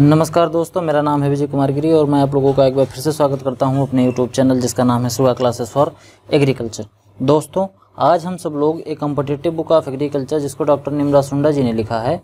नमस्कार दोस्तों मेरा नाम है विजय कुमार गिरी और मैं आप लोगों का एक बार फिर से स्वागत करता हूं अपने यूट्यूब चैनल जिसका नाम है सुबह क्लासेस फॉर एग्रीकल्चर दोस्तों आज हम सब लोग एक कम्पटिटिव बुक ऑफ एग्रीकल्चर जिसको डॉक्टर निमरा सुंडा जी ने लिखा है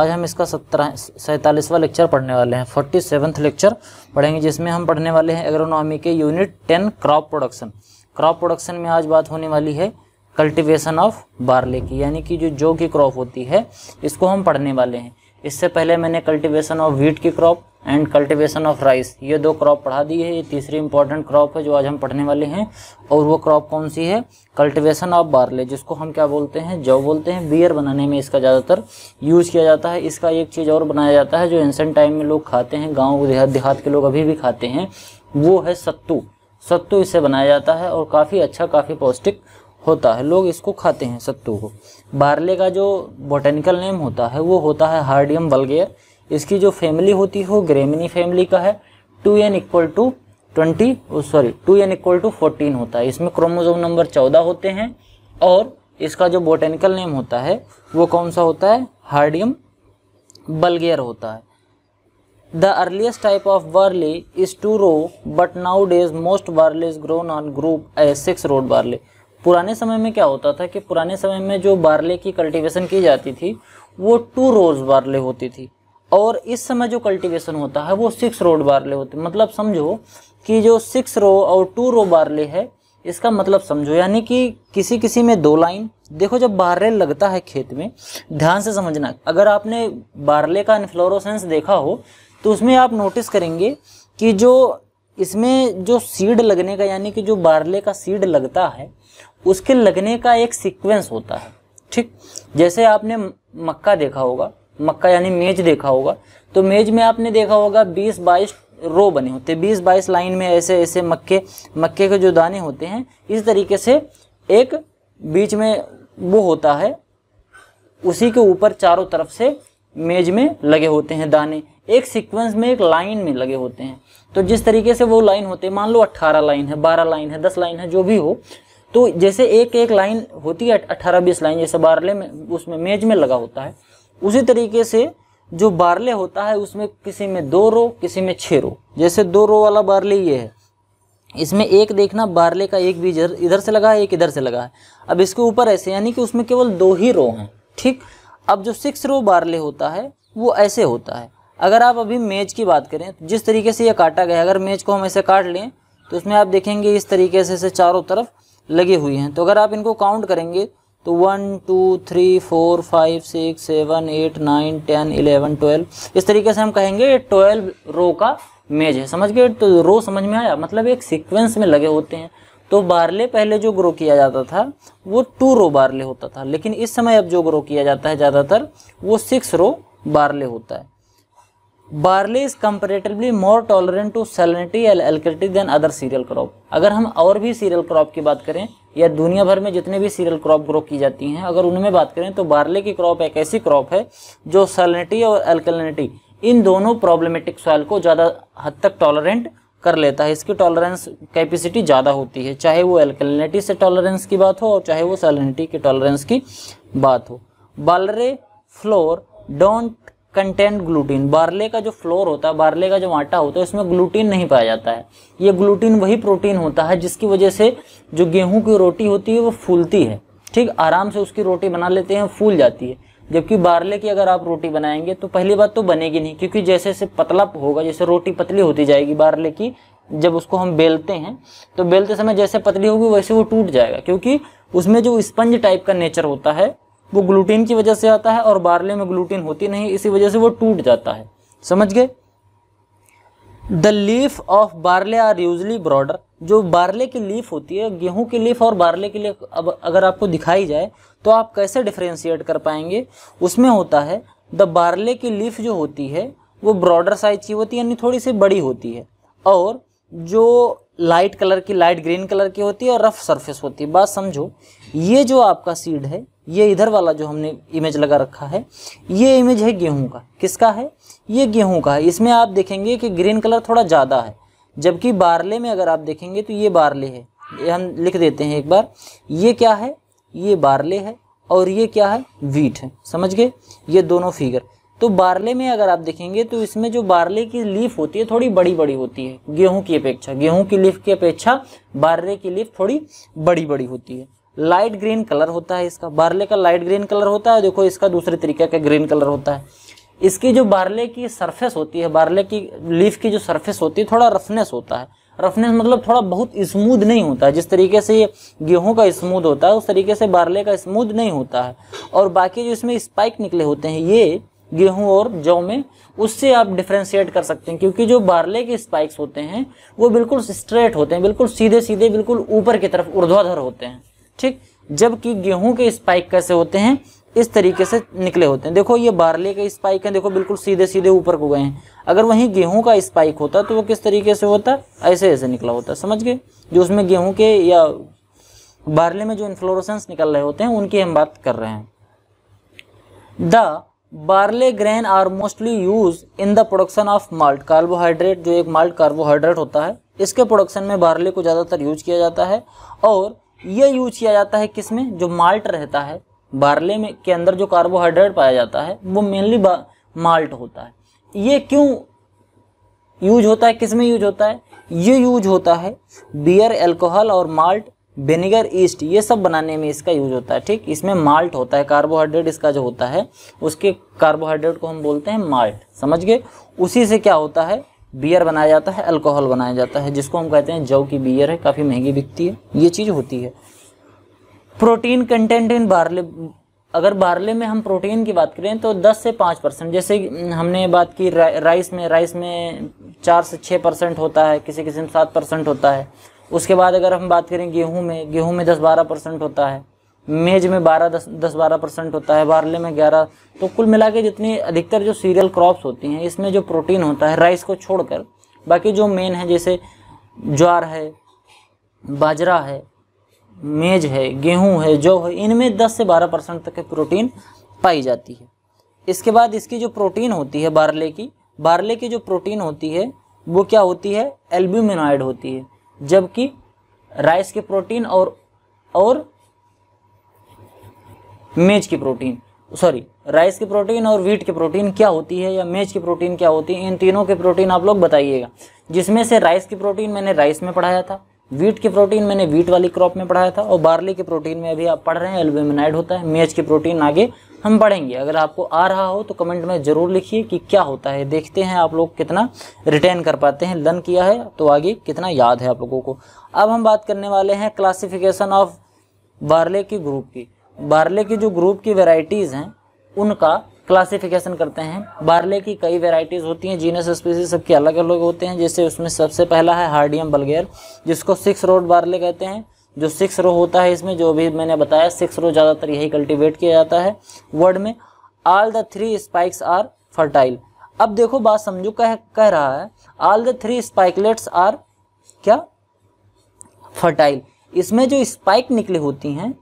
आज हम इसका सत्रह सैंतालीसवा लेक्चर पढ़ने वाले हैं फोर्टी लेक्चर पढ़ेंगे जिसमें हम पढ़ने वाले हैं एग्रोनॉमी के unit ten crop production crop production में आज बात होने वाली है कल्टिवेशन ऑफ बार्ले की यानी कि जो जो की क्रॉप होती है इसको हम पढ़ने वाले हैं इससे पहले मैंने कल्टीवेशन ऑफ व्हीट की crop and cultivation of rice ये दो क्रॉप पढ़ा दी है ये तीसरी इंपॉर्टेंट क्रॉप है जो आज हम पढ़ने वाले हैं और वो क्रॉप कौन सी है कल्टीवेशन ऑफ बार्ले जिसको हम क्या बोलते हैं जौ बोलते हैं बियर बनाने में इसका ज़्यादातर यूज़ किया जाता है इसका एक चीज़ और बनाया जाता है जो एंसेंट टाइम में लोग खाते हैं गाँव देहात देहात के लोग अभी भी खाते हैं वो है सत्तू सत्तू इसे बनाया जाता है और काफ़ी अच्छा काफ़ी पौष्टिक होता है लोग इसको खाते हैं सत्तू को बारले का जो बोटेनिकल नेम होता है वो होता है हार्डियम वलगेयर इसकी जो फैमिली होती है वो ग्रेमिनी फैमिली का है two n equal to twenty sorry two n equal to fourteen होता है इसमें क्रोमोजोम नंबर चौदह होते हैं और इसका जो बोटेनिकल नेम होता है वो कौन सा होता है हार्डियम बल्गेयर होता है the earliest type of barley is two row, but nowadays most barley is grown on group a six rowed barley पुराने समय में क्या होता था कि पुराने समय में जो बारले की कल्टीवेशन की जाती थी वो टू रोज बारले होती थी और इस समय जो कल्टीवेशन होता है वो सिक्स रोड बारले होते मतलब समझो कि जो सिक्स रो और टू रो बारले है इसका मतलब समझो यानी कि किसी किसी में दो लाइन देखो जब बारले लगता है खेत में ध्यान से समझना अगर आपने बारले का इन्फ्लोरोसेंस देखा हो तो उसमें आप नोटिस करेंगे कि जो इसमें जो सीड लगने का यानी कि जो बारले का सीड लगता है उसके लगने का एक सीक्वेंस होता है ठीक जैसे आपने मक्का देखा होगा मक्का यानी मेज देखा होगा तो मेज में आपने देखा होगा 20 बाईस रो बने होते हैं बीस बाईस लाइन में ऐसे ऐसे मक्के मक्के के जो दाने होते हैं इस तरीके से एक बीच में वो होता है उसी के ऊपर चारों तरफ से मेज में लगे होते हैं दाने एक सीक्वेंस में एक लाइन में लगे होते हैं तो जिस तरीके से वो लाइन होते हैं मान लो 18 लाइन है 12 लाइन है 10 लाइन है जो भी हो तो जैसे एक एक लाइन होती है अठारह बीस लाइन जैसे बारले में उसमें मेज में लगा होता है उसी तरीके से जो बारले होता है उसमें किसी में दो रो किसी में छः रो जैसे दो रो वाला बारले ये है इसमें एक देखना बारले का एक बीज इधर से लगा है एक इधर से लगा है अब इसके ऊपर ऐसे यानी कि उसमें केवल दो ही रो हैं ठीक अब जो सिक्स रो बारले होता है वो ऐसे होता है अगर आप अभी मेज की बात करें तो जिस तरीके से ये काटा गया अगर मेज को हम ऐसे काट लें तो उसमें आप देखेंगे इस तरीके से से चारों तरफ लगे हुए हैं तो अगर आप इनको काउंट करेंगे तो one two three four five six seven eight nine ten eleven twelve इस तरीके से हम कहेंगे ट्वेल्व रो का मेज है समझ गए तो रो समझ में आया मतलब एक सीक्वेंस में लगे होते हैं तो बारले पहले जो ग्रो किया जाता था वो टू रो बारले होता था लेकिन इस समय अब जो ग्रो किया जाता है ज़्यादातर वो सिक्स रो बारले होता है barley is comparatively more tolerant to salinity al alkalinity than other cereal crop अगर हम और भी सीरियल क्रॉप की बात करें या दुनिया भर में जितने भी सीरियल क्रॉप ग्रो की जाती हैं अगर उनमें बात करें तो बार्ले की क्रॉप एक ऐसी क्रॉप है जो सेलिनिटी और एल्कलिनिटी इन दोनों प्रॉब्लमेटिक सॉइल को ज़्यादा हद तक टॉलरेंट कर लेता है इसकी टॉलरेंस कैपेसिटी ज़्यादा होती है चाहे वो एल्कलिनिटी से टॉलरेंस की बात हो और चाहे वो सैलिनिटी के टॉलरेंस की बात हो barley flour don't content gluten barley का जो फ्लोर होता है बारले का जो आटा होता है उसमें ग्लूटीन नहीं पाया जाता है ये ग्लूटीन वही प्रोटीन होता है जिसकी वजह से जो गेहूं की रोटी होती है वो फूलती है ठीक आराम से उसकी रोटी बना लेते हैं फूल जाती है जबकि बारले की अगर आप रोटी बनाएंगे तो पहली बात तो बनेगी नहीं क्योंकि जैसे जैसे पतला होगा जैसे रोटी पतली होती जाएगी बारले की जब उसको हम बेलते हैं तो बेलते समय जैसे पतली होगी वैसे वो टूट जाएगा क्योंकि उसमें जो स्पंज टाइप का नेचर होता है वो ग्लूटीन की वजह से आता है और बारले में ग्लूटीन होती नहीं इसी वजह से वो टूट जाता है समझ गए the leaf of barley are usually broader जो बारले की लीफ होती है गेहूं की लीफ और बारले की लीफ अब अगर आपको दिखाई जाए तो आप कैसे डिफ्रेंशिएट कर पाएंगे उसमें होता है द बारले की लीफ जो होती है वो ब्रॉडर साइज की होती है यानी थोड़ी सी बड़ी होती है और जो लाइट कलर की लाइट ग्रीन कलर की होती है और रफ सरफेस होती है बात समझो ये जो आपका सीड है ये इधर वाला जो हमने इमेज लगा रखा है ये इमेज है गेहूं का किसका है ये गेहूं का है इसमें आप देखेंगे कि ग्रीन कलर थोड़ा ज़्यादा है जबकि बारले में अगर आप देखेंगे तो ये बारले है ये हम लिख देते हैं एक बार ये क्या है ये बारले है और ये क्या है वीट है समझ गए ये दोनों फिगर तो बारले में अगर आप देखेंगे तो इसमें जो बारले की लीफ होती है थोड़ी बड़ी बड़ी होती है गेहूं की अपेक्षा गेहूं की लीफ की अपेक्षा बारले की लीफ थोड़ी बड़ी बड़ी होती है लाइट ग्रीन कलर होता है इसका बारले का लाइट ग्रीन कलर होता है देखो इसका दूसरे तरीके का ग्रीन कलर होता है इसकी जो बारले की सरफेस होती है बारले की लीफ की जो सरफेस होती है थोड़ा रफनेस होता है रफनेस मतलब थोड़ा बहुत स्मूथ नहीं होता है जिस तरीके से ये गेहूँ का स्मूथ होता है उस तरीके से बारले का स्मूथ नहीं होता है और बाकी जो इसमें स्पाइक निकले होते हैं ये गेहूँ और जौ में उससे आप डिफ्रेंशिएट कर सकते हैं क्योंकि जो बारले के स्पाइक्स होते हैं वो बिल्कुल स्ट्रेट होते हैं बिल्कुल सीधे सीधे बिल्कुल ऊपर की तरफ ऊर्ध्वाधर होते हैं ठीक जबकि गेहूं के स्पाइक कैसे होते हैं इस तरीके से निकले होते हैं देखो ये बारले के स्पाइक हैं देखो बिल्कुल सीधे सीधे ऊपर को गए हैं अगर वहीं गेहूं का स्पाइक होता तो वो किस तरीके से होता ऐसे ऐसे निकला होता समझ गए जो उसमें गेहूं के या बारले में जो इन्फ्लोरोसेंस निकल रहे होते हैं उनकी हम बात कर रहे हैं the barley grain are mostly use in the production of malt carbohydrate जो एक माल्ट कार्बोहाइड्रेट होता है इसके प्रोडक्शन में बार्ले को ज़्यादातर यूज किया जाता है और यह यूज किया जाता है किसमें जो माल्ट रहता है बारले में के अंदर जो कार्बोहाइड्रेट पाया जाता है वो मेनली माल्ट होता है ये क्यों यूज होता है किसमें यूज होता है ये यूज होता है बियर एल्कोहल और माल्ट विनेगर ईस्ट ये सब बनाने में इसका यूज होता है ठीक इसमें माल्ट होता है कार्बोहाइड्रेट इसका जो होता है उसके कार्बोहाइड्रेट को हम बोलते हैं माल्ट समझ गए उसी से क्या होता है बियर बनाया जाता है अल्कोहल बनाया जाता है जिसको हम कहते हैं जौ की बियर है काफ़ी महंगी बिकती है ये चीज़ होती है प्रोटीन कंटेंट इन बारले अगर बारले में हम प्रोटीन की बात करें तो 10 से 5 परसेंट जैसे हमने बात की रा, राइस में राइस में 4 से 6 परसेंट होता है किसी किसी में 7 परसेंट होता है उसके बाद अगर हम बात करें गेहूं में गेहूं में 10-12 परसेंट होता है मेज में 12 दस दस बारह परसेंट होता है बारले में 11 तो कुल मिला के जितनी अधिकतर जो सीरियल क्रॉप्स होती हैं इसमें जो प्रोटीन होता है राइस को छोड़कर बाकी जो मेन है जैसे ज्वार है बाजरा है मेज है गेहूं है जौ है इनमें 10 से 12 परसेंट तक की प्रोटीन पाई जाती है इसके बाद इसकी जो प्रोटीन होती है बारले की बारले की जो प्रोटीन होती है वो क्या होती है एल्ब्यूमिनॉइड होती है जबकि राइस के प्रोटीन और और मेज की प्रोटीन सॉरी राइस की प्रोटीन और वीट की प्रोटीन क्या होती है या मेज की प्रोटीन क्या होती है इन तीनों के प्रोटीन आप लोग बताइएगा जिसमें से राइस की प्रोटीन मैंने राइस में पढ़ाया था वीट की प्रोटीन मैंने वीट वाली क्रॉप में पढ़ाया था और बार्ली की प्रोटीन में अभी आप पढ़ रहे हैं एल्बेमिनाइड होता है मेज की प्रोटीन आगे हम पढ़ेंगे अगर आपको आ रहा हो तो कमेंट में ज़रूर लिखिए कि क्या होता है देखते हैं आप लोग कितना रिटेन कर पाते हैं लर्न किया है तो आगे कितना याद है आप लोगों को अब हम बात करने वाले हैं क्लासिफिकेशन ऑफ बार्ले के ग्रुप की बारले की जो ग्रुप की वेराइटीज़ हैं उनका क्लासिफिकेशन करते हैं बारले की कई वेराइटीज़ होती हैं जीनस स्पीसीज सबके अलग अलग होते हैं जैसे उसमें सबसे पहला है हार्डियम बलगेर जिसको सिक्स रोड बारले कहते हैं जो सिक्स रो होता है इसमें जो भी मैंने बताया सिक्स रो ज़्यादातर यही कल्टीवेट किया जाता है वर्ड में all the three spikes are fertile अब देखो बात समझो कह कह रहा है all the three spikelets are क्या फर्टाइल इसमें जो स्पाइक निकली होती हैं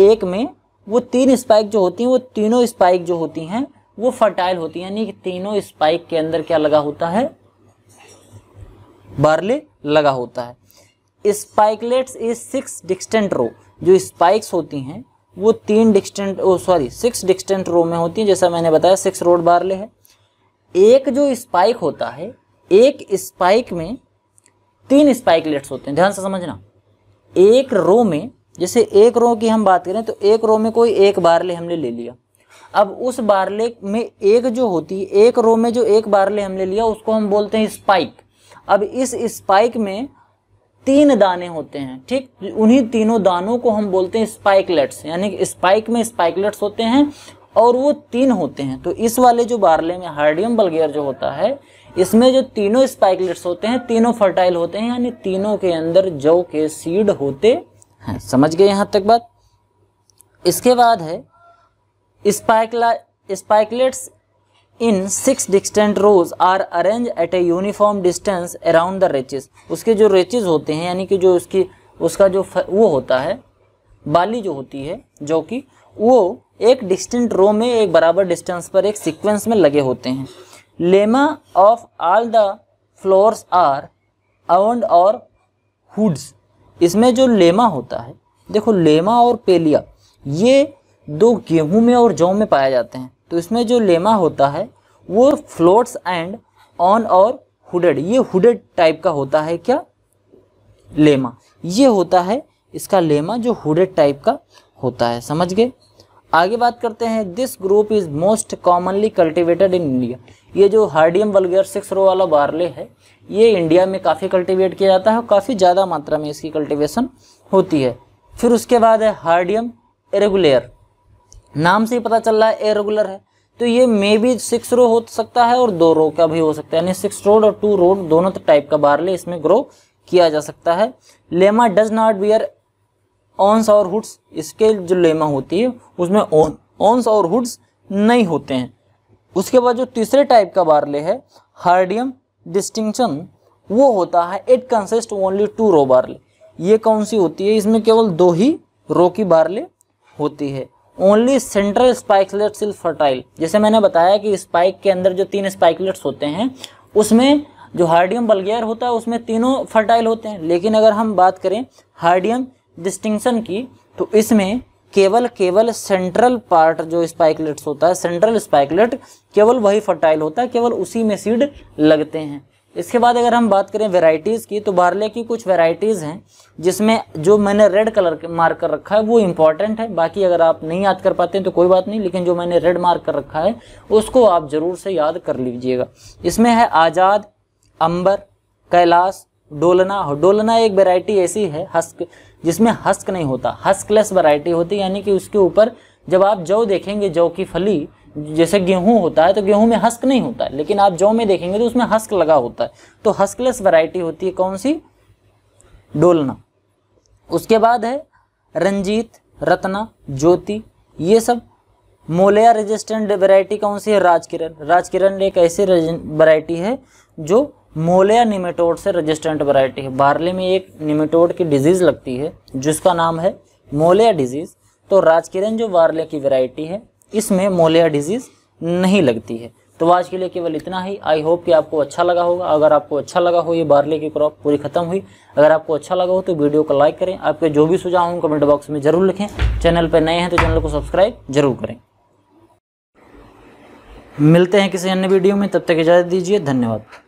एक में वो तीन स्पाइक जो होती हैं वो तीनों स्पाइक जो होती हैं वो फर्टाइल होती हैं यानी कि तीनों स्पाइक के अंदर क्या लगा होता है बार्ले लगा होता है spikelets is six distant row जो स्पाइक्स होती हैं वो तीन डिस्टेंट ओ सॉरी सिक्स डिस्टेंट रो में होती हैं जैसा मैंने बताया सिक्स रोड बार्ले है एक जो स्पाइक होता है एक स्पाइक में तीन स्पाइकलेट्स होते हैं ध्यान से समझना एक रो में जैसे एक रो की हम बात करें तो एक रो में कोई एक बारले हमने ले लिया अब उस बारले में एक जो होती है एक रो में जो एक बारले हमने लिया उसको हम बोलते हैं स्पाइक अब इस स्पाइक में तीन दाने होते हैं ठीक उन्हीं तीनों दानों को हम बोलते हैं स्पाइकलेट्स यानी स्पाइक में स्पाइकलेट्स होते हैं और वो तीन होते हैं तो इस वाले जो बारले में हार्डियम बलगेयर जो होता है इसमें जो तीनों स्पाइकलेट्स होते हैं तीनों फर्टाइल होते हैं यानी तीनों के अंदर जौ के सीड होते हैं समझ गए यहाँ तक बात इसके बाद है spikelet spikelets in six distant rows are arrange at a uniform distance around the rachis उसके जो रेचेस होते हैं यानी कि जो उसकी उसका जो वो होता है बाली जो होती है जो कि वो एक डिस्टेंट रो में एक बराबर डिस्टेंस पर एक सीक्वेंस में लगे होते हैं lemma of all the flowers are awned और हुड्स इसमें जो लेमा होता है देखो लेमा और पेलिया ये दो गेहूं में और जौ में पाए जाते हैं तो इसमें जो लेमा होता है वो फ्लोट्स एंड ऑन और हुडेड ये हुडेड टाइप का होता है क्या लेमा ये होता है इसका लेमा जो हुडेड टाइप का होता है समझ गए आगे बात करते हैं this group is most commonly cultivated in India ये जो हार्डियम वलगेयर सिक्स रो वाला बारले है ये इंडिया में काफ़ी कल्टिवेट किया जाता है और काफ़ी ज़्यादा मात्रा में इसकी कल्टिवेशन होती है फिर उसके बाद है हार्डियम एरेगुलर नाम से ही पता चल रहा है एरेगुलर है तो ये मे बी सिक्स रो हो सकता है और दो रो का भी हो सकता है यानी सिक्स रोड और टू रोड दोनों टाइप का बारले इसमें ग्रो किया जा सकता है lemma does not bear awns और हुड्स इसके जो लेमा होती है उसमें ऑन ऑन्स और हुड्स नहीं होते हैं उसके बाद जो तीसरे टाइप का बारले है हार्डियम डिस्टिंक्शन वो होता है it consist only two row barley ये कौन सी होती है इसमें केवल दो ही रो की बारले होती है only central spikelets is fertile जैसे मैंने बताया कि स्पाइक के अंदर जो तीन स्पाइकलेट्स होते हैं उसमें जो हार्डियम बल्गेयर होता है उसमें तीनों फर्टाइल होते हैं लेकिन अगर हम बात करें हार्डियम डिस्टिंक्शन की तो इसमें केवल केवल सेंट्रल पार्ट जो स्पाइकलेट्स होता है सेंट्रल स्पाइकलेट केवल वही फर्टाइल होता है केवल उसी में सीड लगते हैं इसके बाद अगर हम बात करें वेराइटीज़ की तो बारले की कुछ वेराइटीज़ हैं जिसमें जो मैंने रेड कलर मार्क कर रखा है वो इम्पॉर्टेंट है बाकी अगर आप नहीं याद कर पाते हैं तो कोई बात नहीं लेकिन जो मैंने रेड मार्क कर रखा है उसको आप ज़रूर से याद कर लीजिएगा इसमें है आज़ाद अंबर कैलाश डोलना डोलना एक वेराइटी ऐसी है हस्क जिसमें हस्क नहीं होता हस्कलेस वैरायटी होती यानी कि उसके ऊपर जब आप जौ देखेंगे जौ की फली जैसे गेहूं होता है तो गेहूं में हस्क नहीं होता है लेकिन आप जौ में देखेंगे तो उसमें हस्क लगा होता है तो हस्कलेस वैरायटी होती है कौन सी डोलना उसके बाद है रंजीत रत्ना ज्योति ये सब मोलिया रेजिस्टेंट वैरायटी कौन सी है राजकिरण राजकिरण एक ऐसी वैरायटी है जो मोलिया निमेटोड से रेजिस्टेंट वैरायटी है बारले में एक निमेटोड की डिजीज़ लगती है जिसका नाम है मोलिया डिजीज़ तो राजकिरण जो बारले की वैरायटी है इसमें मोलिया डिजीज़ नहीं लगती है तो आज के लिए केवल इतना ही आई होप कि आपको अच्छा लगा होगा अगर आपको अच्छा लगा हो ये बारले की क्रॉप पूरी खत्म हुई अगर आपको अच्छा लगा हो तो वीडियो को लाइक करें आपके जो भी सुझाव हों कमेंट बॉक्स में जरूर लिखें चैनल पर नए हैं तो चैनल को सब्सक्राइब जरूर करें मिलते हैं किसी अन्य वीडियो में तब तक इजाज़त दीजिए धन्यवाद